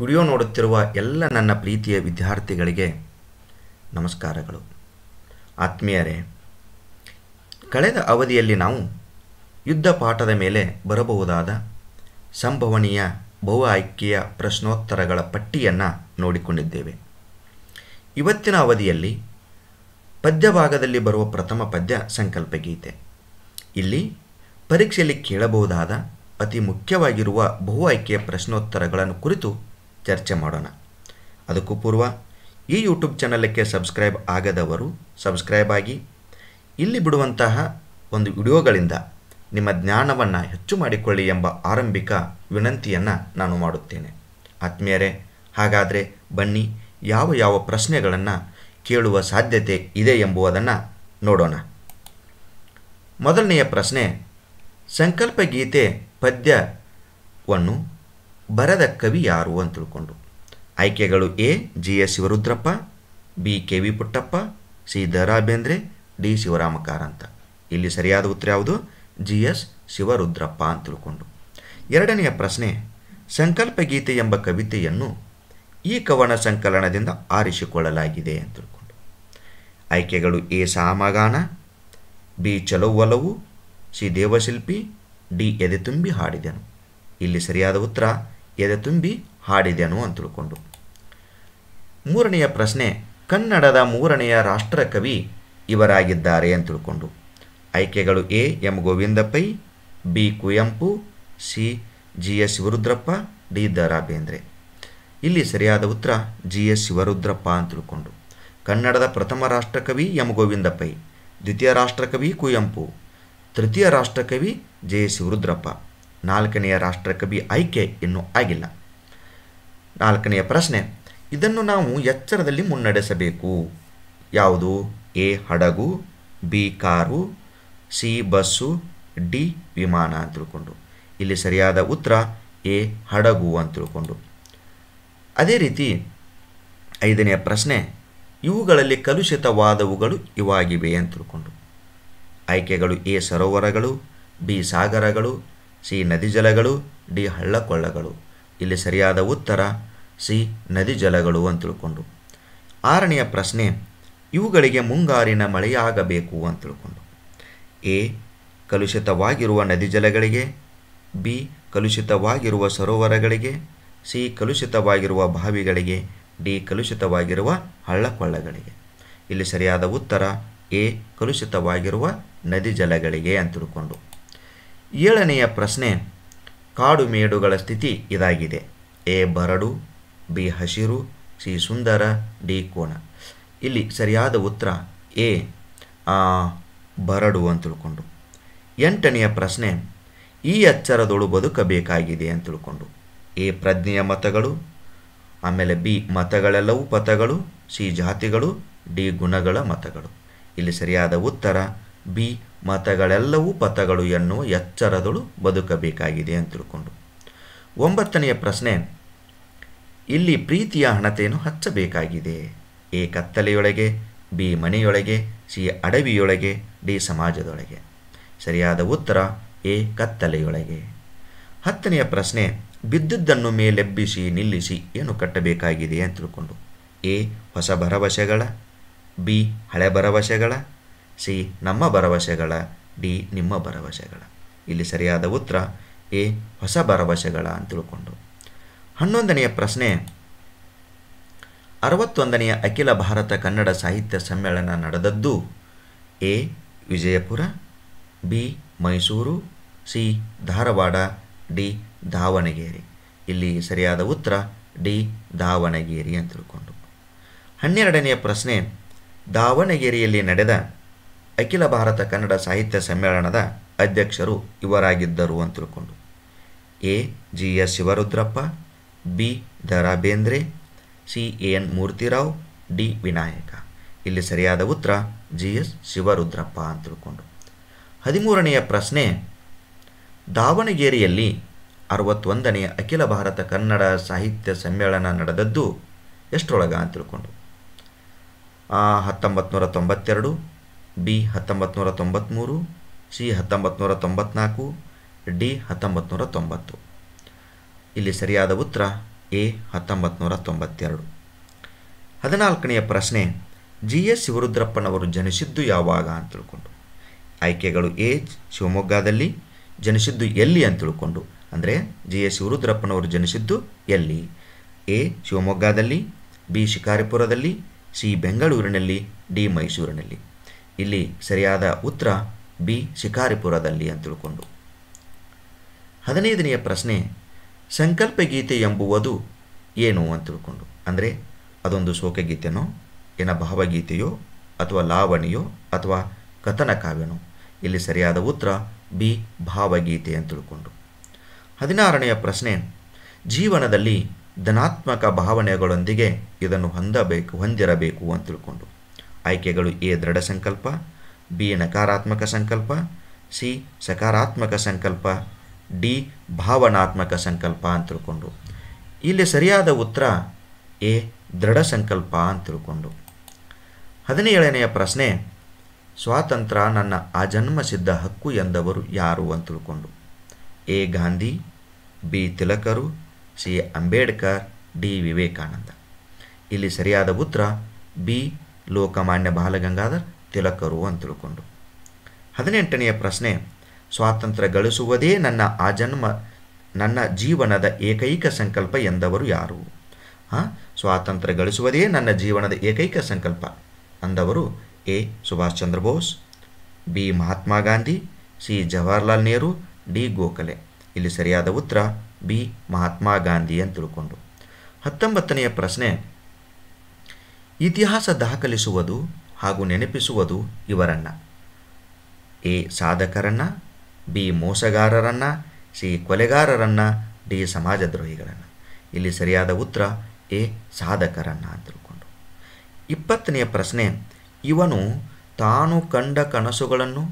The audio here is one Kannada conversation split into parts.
ವಿಡಿಯೋ ನೋಡುತ್ತಿರುವ ಎಲ್ಲ ನನ್ನ ಪ್ರೀತಿಯ ವಿದ್ಯಾರ್ಥಿಗಳಿಗೆ ನಮಸ್ಕಾರಗಳು ಆತ್ಮೀಯರೇ ಕಳೆದ ಅವಧಿಯಲ್ಲಿ ನಾವು ಯುದ್ಧ ಪಾಠದ ಮೇಲೆ ಬರಬಹುದಾದ ಸಂಭವನೀಯ ಬಹು ಆಯ್ಕೆಯ ಪ್ರಶ್ನೋತ್ತರಗಳ ಪಟ್ಟಿಯನ್ನು ನೋಡಿಕೊಂಡಿದ್ದೇವೆ ಇವತ್ತಿನ ಅವಧಿಯಲ್ಲಿ ಪದ್ಯ ಭಾಗದಲ್ಲಿ ಬರುವ ಪ್ರಥಮ ಪದ್ಯ ಸಂಕಲ್ಪ ಗೀತೆ ಇಲ್ಲಿ ಪರೀಕ್ಷೆಯಲ್ಲಿ ಕೇಳಬಹುದಾದ ಅತಿ ಮುಖ್ಯವಾಗಿರುವ ಬಹು ಆಯ್ಕೆಯ ಪ್ರಶ್ನೋತ್ತರಗಳನ್ನು ಕುರಿತು ಚರ್ಚೆ ಮಾಡೋಣ ಅದಕ್ಕೂ ಪೂರ್ವ ಈ ಯೂಟ್ಯೂಬ್ ಚಾನಲ್ಗೆ ಸಬ್ಸ್ಕ್ರೈಬ್ ಆಗದವರು ಸಬ್ಸ್ಕ್ರೈಬ್ ಆಗಿ ಇಲ್ಲಿ ಬಿಡುವಂತಹ ಒಂದು ವಿಡಿಯೋಗಳಿಂದ ನಿಮ್ಮ ಜ್ಞಾನವನ್ನು ಹೆಚ್ಚು ಮಾಡಿಕೊಳ್ಳಿ ಎಂಬ ಆರಂಭಿಕ ವಿನಂತಿಯನ್ನು ನಾನು ಮಾಡುತ್ತೇನೆ ಆತ್ಮೀಯರೇ ಹಾಗಾದರೆ ಬನ್ನಿ ಯಾವ ಯಾವ ಪ್ರಶ್ನೆಗಳನ್ನು ಕೇಳುವ ಸಾಧ್ಯತೆ ಇದೆ ಎಂಬುದನ್ನು ನೋಡೋಣ ಮೊದಲನೆಯ ಪ್ರಶ್ನೆ ಸಂಕಲ್ಪ ಗೀತೆ ಪದ್ಯವನ್ನು ಬರದ ಕವಿ ಯಾರು ಅಂತ ತಿಳ್ಕೊಂಡು ಆಯ್ಕೆಗಳು A G S Shivarudrappa B K V Puttappa C Da Ra Bendre D Shivarama Karanth ಇಲ್ಲಿ ಸರಿಯಾದ ಉತ್ತರ ಯಾವುದು ಜಿ ಎಸ್ ಶಿವರುದ್ರಪ್ಪ ಅಂತ ತಿಳ್ಕೊಂಡು ಎರಡನೆಯ ಪ್ರಶ್ನೆ ಸಂಕಲ್ಪ ಗೀತೆ ಎಂಬ ಕವಿತೆಯನ್ನು ಈ ಕವನ ಸಂಕಲನದಿಂದ ಆರಿಸಿಕೊಳ್ಳಲಾಗಿದೆ ಅಂತ ತಿಳ್ಕೊಂಡು ಆಯ್ಕೆಗಳು ಎ ಸಾಮಗಾನ ಬಿ ಚಲೋ ಒಲವು ಸಿ ದೇವಶಿಲ್ಪಿ ಡಿ ಎದೆ ತುಂಬಿ ಹಾಡಿದೆನು ಇಲ್ಲಿ ಸರಿಯಾದ ಉತ್ತರ ಎದೆ ತುಂಬಿ ಹಾಡಿದೆನು ಅಂತ ತಿಳ್ಕೊಂಡು ಮೂರನೆಯ ಪ್ರಶ್ನೆ ಕನ್ನಡದ ಮೂರನೆಯ ರಾಷ್ಟ್ರಕವಿ ಇವರಾಗಿದ್ದಾರೆ ಅಂತ ತಿಳ್ಕೊಂಡು ಆಯ್ಕೆಗಳು A M Govinda Pai B Kuvempu C G S Shivarudrappa D Da Bendre ಇಲ್ಲಿ ಸರಿಯಾದ ಉತ್ತರ ಜಿ ಎಸ್ ಶಿವರುದ್ರಪ್ಪ ಅಂತ ತಿಳ್ಕೊಂಡು ಕನ್ನಡದ ಪ್ರಥಮ ರಾಷ್ಟ್ರಕವಿ ಎಂ ಗೋವಿಂದ ಪೈ ದ್ವಿತೀಯ ರಾಷ್ಟ್ರಕವಿ ಕುವೆಂಪು ತೃತೀಯ ರಾಷ್ಟ್ರಕವಿ ಜೆ ಎಸ್ ಶಿವರುದ್ರಪ್ಪ ನಾಲ್ಕನೆಯ ರಾಷ್ಟ್ರಕವಿ ಆಯ್ಕೆ ಇನ್ನೂ ಆಗಿಲ್ಲ ನಾಲ್ಕನೆಯ ಪ್ರಶ್ನೆ ಇದನ್ನು ನಾವು ಎಚ್ಚರದಲ್ಲಿ ಮುನ್ನಡೆಸಬೇಕು ಯಾವುದು ಎ ಹಡಗು B car C bus D ವಿಮಾನ ಅಂತ ತಿಳ್ಕೊಂಡು ಇಲ್ಲಿ ಸರಿಯಾದ ಉತ್ತರ ಎ ಹಡಗು ಅಂತ ತಿಳ್ಕೊಂಡು ಅದೇ ರೀತಿ ಐದನೆಯ ಪ್ರಶ್ನೆ ಇವುಗಳಲ್ಲಿ ಕಲುಷಿತವಾದವುಗಳು ಇವಾಗಿವೆ ಅಂತ ತಿಳ್ಕೊಂಡು ಆಯ್ಕೆಗಳು ಎ ಸರೋವರಗಳು ಬಿ ಸಾಗರಗಳು ಸಿ ನದಿ ಜಲಗಳು ಡಿ ಹಳ್ಳಕೊಳ್ಳಗಳು ಇಲ್ಲಿ ಸರಿಯಾದ ಉತ್ತರ ಸಿ ನದಿ ಜಲಗಳು ಅಂತ ತಿಳ್ಕೊಂಡು ಆರನೆಯ ಪ್ರಶ್ನೆ ಇವುಗಳಿಗೆ ಮುಂಗಾರಿನ ಮಳೆಯಾಗಬೇಕು ಅಂತ ತಿಳ್ಕೊಂಡು ಎ ಕಲುಷಿತವಾಗಿರುವ ನದಿ ಜಲಗಳಿಗೆ ಬಿ ಕಲುಷಿತವಾಗಿರುವ ಸರೋವರಗಳಿಗೆ ಸಿ ಕಲುಷಿತವಾಗಿರುವ ಬಾವಿಗಳಿಗೆ ಡಿ ಕಲುಷಿತವಾಗಿರುವ ಹಳ್ಳಕೊಳ್ಳಗಳಿಗೆ ಇಲ್ಲಿ ಸರಿಯಾದ ಉತ್ತರ ಎ ಕಲುಷಿತವಾಗಿರುವ ನದಿ ಜಲಗಳಿಗೆ ಅಂತ ತಿಳ್ಕೊಂಡು ಏಳನೆಯ ಪ್ರಶ್ನೆ ಕಾಡು ಮೇಡುಗಳ ಸ್ಥಿತಿ ಇದಾಗಿದೆ ಎ ಬರಡು ಬಿ ಹಸಿರು ಸಿ ಸುಂದರ ಡಿ ಕೋಣ ಇಲ್ಲಿ ಸರಿಯಾದ ಉತ್ತರ ಎ ಬರಡು ಅಂತ ತಿಳ್ಕೊಂಡು ಎಂಟನೆಯ ಪ್ರಶ್ನೆ ಈ ಅಚ್ಚರದೊಳು ಬದುಕಬೇಕಾಗಿದೆ ಅಂತ ತಿಳ್ಕೊಂಡು ಎ ಪ್ರಜ್ಞೆಯ ಮತಗಳು ಆಮೇಲೆ ಬಿ ಮತಗಳೆಲ್ಲವೂ ಪಥಗಳು ಸಿ ಜಾತಿಗಳು ಡಿ ಗುಣಗಳ ಮತಗಳು ಇಲ್ಲಿ ಸರಿಯಾದ ಉತ್ತರ ಬಿ ಮತಗಳೆಲ್ಲವೂ ಪಥಗಳು ಎನ್ನುವ ಎಚ್ಚರದಳು ಬದುಕಬೇಕಾಗಿದೆ ಅಂತ ತಿಳ್ಕೊಂಡು ಒಂಬತ್ತನೆಯ ಪ್ರಶ್ನೆ ಇಲ್ಲಿ ಪ್ರೀತಿಯ ಹಣತೆಯನ್ನು ಹಚ್ಚಬೇಕಾಗಿದೆ ಎ ಕತ್ತಲೆಯೊಳಗೆ ಬಿ ಮನೆಯೊಳಗೆ ಸಿ ಅಡವಿಯೊಳಗೆ ಡಿ ಸಮಾಜದೊಳಗೆ ಸರಿಯಾದ ಉತ್ತರ ಎ ಕತ್ತಲೆಯೊಳಗೆ ಹತ್ತನೆಯ ಪ್ರಶ್ನೆ ಬಿದ್ದುದನ್ನು ಮೇಲೆಬ್ಬಿಸಿ ನಿಲ್ಲಿಸಿ ಏನು ಕಟ್ಟಬೇಕಾಗಿದೆ ಅಂತ ತಿಳ್ಕೊಂಡು ಎ ಹೊಸ ಭರವಸೆಗಳ ಬಿ ಹಳೆ ಭರವಸೆಗಳ ಸಿ ನಮ್ಮ ಭರವಸೆಗಳ ಡಿ ನಿಮ್ಮ ಭರವಸೆಗಳ ಇಲ್ಲಿ ಸರಿಯಾದ ಉತ್ತರ ಎ ಹೊಸ ಭರವಸೆಗಳ ಅಂತ ತಿಳ್ಕೊಂಡು ಹನ್ನೊಂದನೆಯ ಪ್ರಶ್ನೆ ಅರವತ್ತೊಂದನೆಯ ಅಖಿಲ ಭಾರತ ಕನ್ನಡ ಸಾಹಿತ್ಯ ಸಮ್ಮೇಳನ ನಡೆದದ್ದು A Vijayapura B Mysuru C Dharwad D Davanagere ಇಲ್ಲಿ ಸರಿಯಾದ ಉತ್ತರ ಡಿ ದಾವಣಗೆರೆ ಅಂತ ತಿಳ್ಕೊಂಡು ಹನ್ನೆರಡನೆಯ ಪ್ರಶ್ನೆ ದಾವಣಗೆರೆಯಲ್ಲಿ ನಡೆದ ಅಖಿಲ ಭಾರತ ಕನ್ನಡ ಸಾಹಿತ್ಯ ಸಮ್ಮೇಳನದ ಅಧ್ಯಕ್ಷರು ಇವರಾಗಿದ್ದರು ಅಂತ ತಿಳ್ಕೊಂಡು A G S Shivarudrappa B Da Ra Bendre C A N Murthy Rao D Vinayaka ಇಲ್ಲಿ ಸರಿಯಾದ ಉತ್ತರ ಜಿ ಎಸ್ ಶಿವರುದ್ರಪ್ಪ ಅಂತ ತಿಳ್ಕೊಂಡು ಹದಿಮೂರನೆಯ ಪ್ರಶ್ನೆ ದಾವಣಗೆರೆಯಲ್ಲಿ ಅರವತ್ತೊಂದನೆಯ ಅಖಿಲ ಭಾರತ ಕನ್ನಡ ಸಾಹಿತ್ಯ ಸಮ್ಮೇಳನ ನಡೆದದ್ದು ಎಷ್ಟರೊಳಗ ಅಂತ ತಿಳ್ಕೊಂಡು ಹತ್ತೊಂಬತ್ತು ನೂರ ತೊಂಬತ್ತೆರಡು ಬಿ ಹತ್ತೊಂಬತ್ತು ನೂರ ತೊಂಬತ್ತ್ಮೂರು ಸಿ ಹತ್ತೊಂಬತ್ತು ತೊಂಬತ್ನಾಲ್ಕು ಡಿ ಹತ್ತೊಂಬತ್ತು ತೊಂಬತ್ತು ಇಲ್ಲಿ ಸರಿಯಾದ ಉತ್ತರ ಎ ಹತ್ತೊಂಬತ್ತು ನೂರ ತೊಂಬತ್ತೆರಡು ಹದಿನಾಲ್ಕನೆಯ ಪ್ರಶ್ನೆ ಜಿ ಎಸ್ ಶಿವರುದ್ರಪ್ಪನವರು ಜನಿಸಿದ್ದು ಯಾವಾಗ ಅಂತ ತಿಳ್ಕೊಂಡು ಆಯ್ಕೆಗಳು ಎ ಶಿವಮೊಗ್ಗದಲ್ಲಿ ಜನಿಸಿದ್ದು ಎಲ್ಲಿ ಅಂತ ತಿಳ್ಕೊಂಡು ಅಂದರೆ ಜಿ ಎಸ್ ಶಿವರುದ್ರಪ್ಪನವರು ಜನಿಸಿದ್ದು ಎಲ್ಲಿ ಎ ಶಿವಮೊಗ್ಗದಲ್ಲಿ ಬಿ ಶಿಕಾರಿಪುರದಲ್ಲಿ ಸಿ ಬೆಂಗಳೂರಿನಲ್ಲಿ ಡಿ ಮೈಸೂರಿನಲ್ಲಿ ಇಲ್ಲಿ ಸರಿಯಾದ ಉತ್ತರ ಬಿ ಶಿಕಾರಿಪುರದಲ್ಲಿ ಅಂತ ತಿಳ್ಕೊಂಡು ಹದಿನೈದನೆಯ ಪ್ರಶ್ನೆ ಸಂಕಲ್ಪಗೀತೆ ಎಂಬುವುದು ಏನು ಅಂತ ತಿಳ್ಕೊಂಡು ಅಂದರೆ ಅದೊಂದು ಶೋಕಗೀತೆನೋ ಏನ ಭಾವಗೀತೆಯೋ ಅಥವಾ ಲಾವಣಿಯೋ ಅಥವಾ ಕಥನ ಕಾವ್ಯನೋ ಇಲ್ಲಿ ಸರಿಯಾದ ಉತ್ತರ ಬಿ ಭಾವಗೀತೆ ಅಂತ ತಿಳ್ಕೊಂಡು ಹದಿನಾರನೆಯ ಪ್ರಶ್ನೆ ಜೀವನದಲ್ಲಿ ಧನಾತ್ಮಕ ಭಾವನೆಗಳೊಂದಿಗೆ ಇದನ್ನು ಹೊಂದಬೇಕು ಹೊಂದಿರಬೇಕು ಅಂತ ತಿಳ್ಕೊಂಡು ಆಯ್ಕೆಗಳು ಎ ದೃಢ ಸಂಕಲ್ಪ ಬಿ ನಕಾರಾತ್ಮಕ ಸಂಕಲ್ಪ ಸಿ ಸಕಾರಾತ್ಮಕ ಸಂಕಲ್ಪ ಡಿ ಭಾವನಾತ್ಮಕ ಸಂಕಲ್ಪ ಅಂತ ತಿಳ್ಕೊಂಡು ಇಲ್ಲಿ ಸರಿಯಾದ ಉತ್ತರ ಎ ದೃಢ ಸಂಕಲ್ಪ ಅಂತ ತಿಳ್ಕೊಂಡು ಹದಿನೇಳನೆಯ ಪ್ರಶ್ನೆ ಸ್ವಾತಂತ್ರ್ಯ ನನ್ನ ಆಜನ್ಮ ಸಿದ್ಧ ಹಕ್ಕು ಎಂದವರು ಯಾರು ಅಂತ ತಿಳ್ಕೊಂಡು ಎ ಗಾಂಧಿ ಬಿ ತಿಲಕರು ಸಿ ಅಂಬೇಡ್ಕರ್ ಡಿ ವಿವೇಕಾನಂದ ಇಲ್ಲಿ ಸರಿಯಾದ ಉತ್ತರ ಬಿ ಲೋಕಮಾನ್ಯ ಬಾಲಗಂಗಾಧರ್ ತಿಲಕರು ಅಂತ ತಿಳ್ಕೊಂಡು ಹದಿನೆಂಟನೆಯ ಪ್ರಶ್ನೆ ಸ್ವಾತಂತ್ರ್ಯ ಗಳಿಸುವುದೇ ನನ್ನ ಆ ಜನ್ಮ ನನ್ನ ಜೀವನದ ಏಕೈಕ ಸಂಕಲ್ಪ ಎಂದವರು ಯಾರು ಹಾಂ ಸ್ವಾತಂತ್ರ್ಯ ಗಳಿಸುವುದೇ ನನ್ನ ಜೀವನದ ಏಕೈಕ ಸಂಕಲ್ಪ ಅಂದವರು A Subhash Chandra Bose B Mahatma Gandhi C Jawaharlal Nehru D Gokhale ಇಲ್ಲಿ ಸರಿಯಾದ ಉತ್ತರ ಬಿ ಮಹಾತ್ಮ ಗಾಂಧಿ ಅಂತ ತಿಳ್ಕೊಂಡು ಹತ್ತೊಂಬತ್ತನೆಯ ಪ್ರಶ್ನೆ ಇತಿಹಾಸ ದಾಖಲಿಸುವುದು ಹಾಗೂ ನೆನಪಿಸುವುದು ಇವರನ್ನ ಎ ಸಾಧಕರನ್ನ ಬಿ ಮೋಸಗಾರರನ್ನ ಸಿ ಕೊಲೆಗಾರರನ್ನ ಡಿ ಸಮಾಜದ್ರೋಹಿಗಳನ್ನು ಇಲ್ಲಿ ಸರಿಯಾದ ಉತ್ತರ ಎ ಸಾಧಕರನ್ನ ಅಂತ ಇಪ್ಪತ್ತನೆಯ ಪ್ರಶ್ನೆ ಇವನು ತಾನು ಕಂಡ ಕನಸುಗಳನ್ನು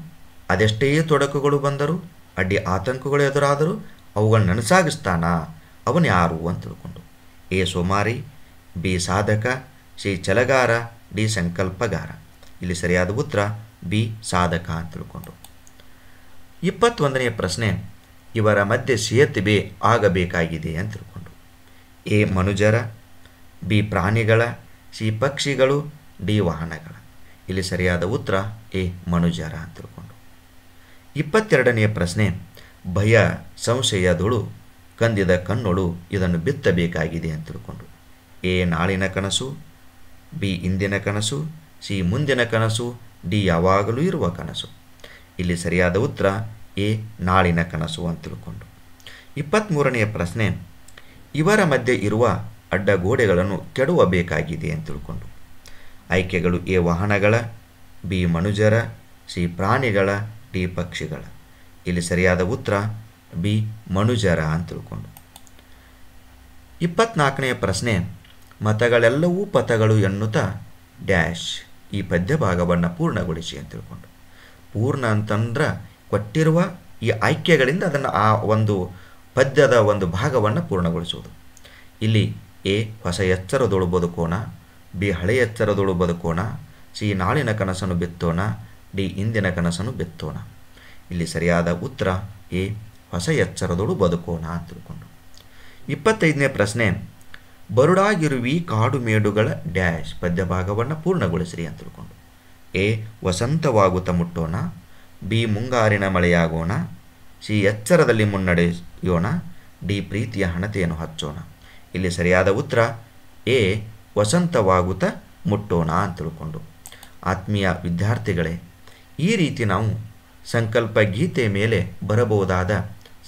ಅದೆಷ್ಟೇ ತೊಡಕುಗಳು ಬಂದರೂ ಅಡ್ಡಿ ಆತಂಕಗಳು ಎದುರಾದರೂ ಅವುಗಳನ್ನು ನನಸಾಗಿಸ್ತಾನ ಅವನು ಯಾರು ಅಂತ ತಿಳ್ಕೊಂಡು ಎ ಸೋಮಾರಿ ಬಿ ಸಾಧಕ ಶ್ರೀ ಚಲಗಾರ ಡಿ ಸಂಕಲ್ಪಗಾರ ಇಲ್ಲಿ ಸರಿಯಾದ ಉತ್ತರ ಬಿ ಸಾಧಕ ಅಂತ ತಿಳ್ಕೊಂಡು ಇಪ್ಪತ್ತೊಂದನೆಯ ಪ್ರಶ್ನೆ ಇವರ ಮಧ್ಯೆ ಸೇತುವೆ ಆಗಬೇಕಾಗಿದೆ ಅಂತ ತಿಳ್ಕೊಂಡು ಎ ಮನುಜರ ಬಿ ಪ್ರಾಣಿಗಳ ಸಿ ಪಕ್ಷಿಗಳು ಡಿ ವಾಹನಗಳ ಇಲ್ಲಿ ಸರಿಯಾದ ಉತ್ತರ ಎ ಮನುಜರ ಅಂತ ತಿಳ್ಕೊಂಡು ಇಪ್ಪತ್ತೆರಡನೆಯ ಪ್ರಶ್ನೆ ಭಯ ಸಂಶಯದೊಳು ಕಂದಿದ ಕಣ್ಣೊಳು ಇದನ್ನು ಬಿತ್ತಬೇಕಾಗಿದೆ ಅಂತ ತಿಳ್ಕೊಂಡು ಎ ನಾಳಿನ ಕನಸು ಬಿ ಇಂದಿನ ಕನಸು ಸಿ ಮುಂದಿನ ಕನಸು ಡಿ ಯಾವಾಗಲೂ ಇರುವ ಕನಸು ಇಲ್ಲಿ ಸರಿಯಾದ ಉತ್ತರ ಎ ನಾಳಿನ ಕನಸು ಅಂತ ತಿಳ್ಕೊಂಡು ಇಪ್ಪತ್ತ್ಮೂರನೆಯ ಪ್ರಶ್ನೆ ಇವರ ಮಧ್ಯೆ ಇರುವ ಅಡ್ಡಗೋಡೆಗಳನ್ನು ಕೆಡುವಬೇಕಾಗಿದೆ ಅಂತ ತಿಳ್ಕೊಂಡು ಆಯ್ಕೆಗಳು ಎ ವಾಹನಗಳ ಬಿ ಮನುಜರ ಸಿ ಪ್ರಾಣಿಗಳ ಡಿ ಪಕ್ಷಿಗಳ ಇಲ್ಲಿ ಸರಿಯಾದ ಉತ್ತರ ಬಿ ಮನುಜರ ಅಂತ ತಿಳ್ಕೊಂಡು ಇಪ್ಪತ್ನಾಲ್ಕನೆಯ ಪ್ರಶ್ನೆ ಮತಗಳೆಲ್ಲವೂ ಪಥಗಳು ಎನ್ನುತ್ತಾ ಡ್ಯಾಶ್ ಈ ಪದ್ಯ ಭಾಗವನ್ನು ಪೂರ್ಣಗೊಳಿಸಿ ಅಂತ ತಿಳ್ಕೊಂಡು ಪೂರ್ಣ ಅಂತಂದ್ರೆ ಕೊಟ್ಟಿರುವ ಈ ಆಯ್ಕೆಗಳಿಂದ ಅದನ್ನು ಆ ಒಂದು ಪದ್ಯದ ಒಂದು ಭಾಗವನ್ನು ಪೂರ್ಣಗೊಳಿಸುವುದು ಇಲ್ಲಿ ಎ ಹೊಸ ಎಚ್ಚರದೊಳು ಬದುಕೋಣ ಬಿ ಹಳೆಯ ಎಚ್ಚರದೊಳು ಬದುಕೋಣ ಸಿ ನಾಳಿನ ಕನಸನ್ನು ಬಿತ್ತೋಣ ಡಿ ಇಂದಿನ ಕನಸನ್ನು ಬಿತ್ತೋಣ ಇಲ್ಲಿ ಸರಿಯಾದ ಉತ್ತರ ಎ ಹೊಸ ಎಚ್ಚರದೊಳು ಬದುಕೋಣ ಅಂತ ತಿಳ್ಕೊಂಡು ಇಪ್ಪತ್ತೈದನೇ ಪ್ರಶ್ನೆ ಬರುಡಾಗಿರುವಿ ಕಾಡು ಮೇಡುಗಳ ಡ್ಯಾಶ್ ಪದ್ಯಭಾಗವನ್ನು ಪೂರ್ಣಗೊಳಿಸಿರಿ ಅಂತ ತಿಳ್ಕೊಂಡು ಎ ವಸಂತವಾಗುತ್ತ ಮುಟ್ಟೋಣ ಬಿ ಮುಂಗಾರಿನ ಮಳೆಯಾಗೋಣ ಸಿ ಎಚ್ಚರದಲ್ಲಿ ಮುನ್ನಡೆಯೋಣ ಡಿ ಪ್ರೀತಿಯ ಹಣತೆಯನ್ನು ಹಚ್ಚೋಣ ಇಲ್ಲಿ ಸರಿಯಾದ ಉತ್ತರ ಎ ವಸಂತವಾಗುತ್ತ ಮುಟ್ಟೋಣ ಅಂತ ತಿಳ್ಕೊಂಡು ಆತ್ಮೀಯ ವಿದ್ಯಾರ್ಥಿಗಳೇ ಈ ರೀತಿ ನಾವು ಸಂಕಲ್ಪ ಗೀತೆ ಮೇಲೆ ಬರಬಹುದಾದ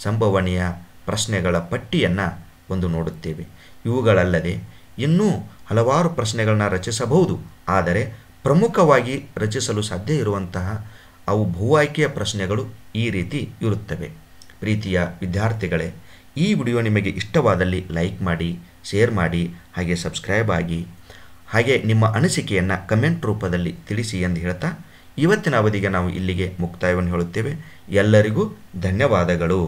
ಸಂಭವನೀಯ ಪ್ರಶ್ನೆಗಳ ಪಟ್ಟಿಯನ್ನು ಒಂದು ನೋಡುತ್ತೇವೆ ಇವುಗಳಲ್ಲದೆ ಇನ್ನೂ ಹಲವಾರು ಪ್ರಶ್ನೆಗಳನ್ನ ರಚಿಸಬಹುದು ಆದರೆ ಪ್ರಮುಖವಾಗಿ ರಚಿಸಲು ಸಾಧ್ಯ ಇರುವಂತಹ ಅವು ಭೂವಾಯ್ಕೆಯ ಪ್ರಶ್ನೆಗಳು ಈ ರೀತಿ ಇರುತ್ತವೆ ಪ್ರೀತಿಯ ವಿದ್ಯಾರ್ಥಿಗಳೇ ಈ ವಿಡಿಯೋ ನಿಮಗೆ ಇಷ್ಟವಾದಲ್ಲಿ ಲೈಕ್ ಮಾಡಿ ಶೇರ್ ಮಾಡಿ ಹಾಗೆ ಸಬ್ಸ್ಕ್ರೈಬ್ ಆಗಿ ಹಾಗೆ ನಿಮ್ಮ ಅನಿಸಿಕೆಯನ್ನು ಕಮೆಂಟ್ ರೂಪದಲ್ಲಿ ತಿಳಿಸಿ ಎಂದು ಹೇಳ್ತಾ ಇವತ್ತಿನ ಅವಧಿಗೆ ನಾವು ಇಲ್ಲಿಗೆ ಮುಕ್ತಾಯವನ್ನು ಹೇಳುತ್ತೇವೆ ಎಲ್ಲರಿಗೂ ಧನ್ಯವಾದಗಳು